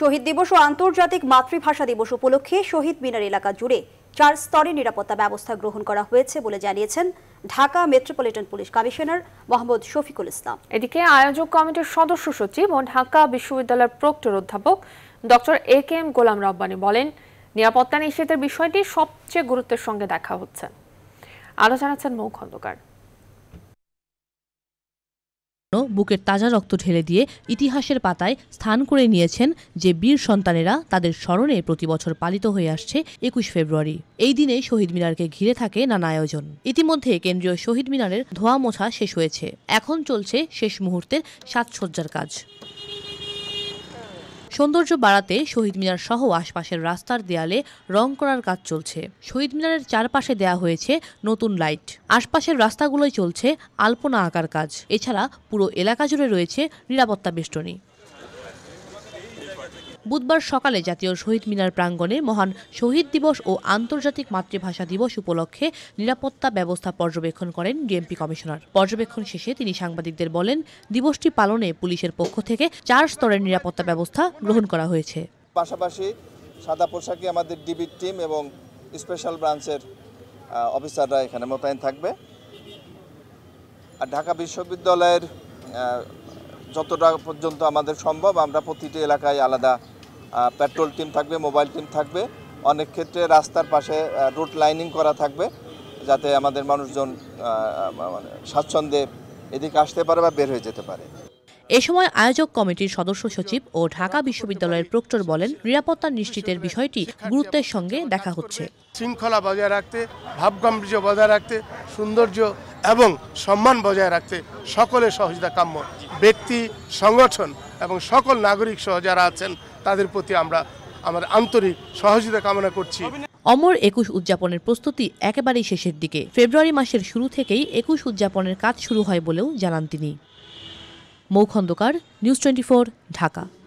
শহীদ দিবস ও আন্তর্জাতিক মাতৃভাষা দিবস উপলক্ষে শহীদ মিনার এলাকা জুড়ে চার স্তরে নিরাপত্তা ব্যবস্থা গ্রহণ করা হয়েছে বলে জানিয়েছেন Dhaka metropolitan police commissioner Mohammad Shafiqul Islam এদিকে আয়োজক কমিটির সদস্য সচিব ও ঢাকা বিশ্ববিদ্যালয়ের প্রক্টর অধ্যাপক doctor A K M Golam Rabbani বলেন নিরাপত্তা নিশ্চিতের বিষয়টি সবচেয়ে গুরুত্বের সঙ্গে দেখা হচ্ছে আরও জানাচ্ছেন মৌ খন্দকার বুকের তাজা রক্ত ঢেলে দিয়ে ইতিহাসের পাতায় স্থান করে নিয়েছেন যে বীর সন্তানেরা তাদের স্মরণে প্রতি বছর পালিত হয়ে আসছে একুশ ফেব্রুয়ারি এই দিনে শহীদ মিনারকে ঘিরে থাকে নানা আয়োজন ইতিমধ্যে কেন্দ্রীয় শহীদ মিনারের ধোয়া মোছা শেষ হয়েছে এখন চলছে শেষ মুহূর্তের সাজসজ্জার কাজ সৌন্দর্য বাড়াতে শহীদ মিনার সহ আশপাশের রাস্তার দেয়ালে রং করার কাজ চলছে শহীদ মিনারের চারপাশে দেয়া হয়েছে নতুন লাইট আশপাশের রাস্তাগুলোয় চলছে আলপনা আঁকার কাজ এছাড়া পুরো এলাকা জুড়ে রয়েছে নিরাপত্তা বেষ্টনী বুধবার সকালে জাতীয় শহীদ মিনার প্রাঙ্গণে মহান শহীদ দিবস ও আন্তর্জাতিক মাতৃভাষা দিবস উপলক্ষে নিরাপত্তা ব্যবস্থা পর্যবেক্ষণ করেন ডিএমপি কমিশনার পর্যবেক্ষণ শেষে তিনি সাংবাদিকদের বলেন দিবসটি পালনে পুলিশের পক্ষ থেকে চার স্তরের নিরাপত্তা ব্যবস্থা গ্রহণ করা হয়েছে পাশাপাশি সাদা পোশাকে আমাদের ডিবি টিম এবং স্পেশাল ব্রাঞ্চের অফিসাররা এখানে মোতায়েন থাকবে আর ঢাকা বিশ্ববিদ্যালয়ের যতটা পর্যন্ত আমাদের সম্ভব আমরা প্রতিটি এলাকায় আলাদা পেট্রোল টিম থাকবে মোবাইল টিম থাকবে অনেক ক্ষেত্রে রাস্তার পাশে রুট লাইনিং করা থাকবে যাতে আমাদের মানুষজন মানে স্বাচ্ছন্দ্যে এদিকে আসতে পারে বা বের হয়ে যেতে পারে এ সময় আয়োজক কমিটির সদস্য সচিব ও ঢাকা বিশ্ববিদ্যালয়ের প্রক্টর বলেন নিরাপত্তা নিশ্চিতের বিষয়টি গুরুত্বের সঙ্গে দেখা হচ্ছে শৃঙ্খলা বজায় রাখতে ভাবগাম্ভীর্য বজায় রাখতে সৌন্দর্য এবং সম্মান বজায় রাখতে সকলের সহযোগিতা কাম্য ব্যক্তি সংগঠন এবং সকল নাগরিক সহ যারা আছেন তাদের প্রতি আমরা আমার আন্তরিক সহযোগিতা কামনা করছি অমর একুশ উদযাপনের প্রস্তুতি একেবারেই শেষের দিকে ফেব্রুয়ারি মাসের শুরু থেকেই একুশ উদযাপনের কাজ শুরু হয় বলেও জানান তিনি মৌখন্দকার নিউজ টোয়েন্টি ঢাকা